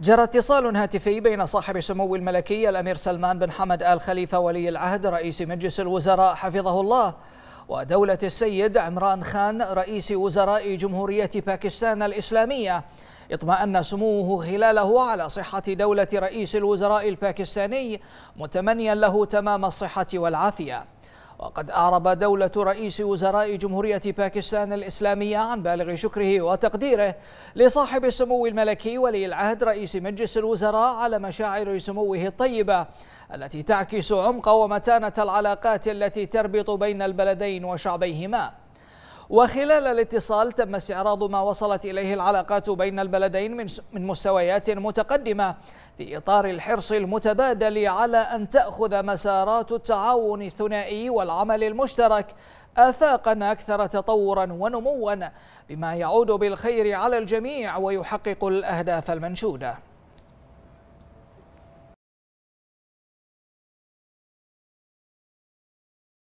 جرى اتصال هاتفي بين صاحب سمو الملكي الأمير سلمان بن حمد آل خليفة ولي العهد رئيس مجلس الوزراء حفظه الله ودولة السيد عمران خان رئيس وزراء جمهورية باكستان الإسلامية اطمأن سموه خلاله على صحة دولة رئيس الوزراء الباكستاني متمنيا له تمام الصحة والعافية وقد أعرب دولة رئيس وزراء جمهورية باكستان الإسلامية عن بالغ شكره وتقديره لصاحب السمو الملكي ولي العهد رئيس مجلس الوزراء على مشاعر سموه الطيبة التي تعكس عمق ومتانة العلاقات التي تربط بين البلدين وشعبيهما وخلال الاتصال تم استعراض ما وصلت إليه العلاقات بين البلدين من مستويات متقدمة في إطار الحرص المتبادل على أن تأخذ مسارات التعاون الثنائي والعمل المشترك آفاقا أكثر تطورا ونموا بما يعود بالخير على الجميع ويحقق الأهداف المنشودة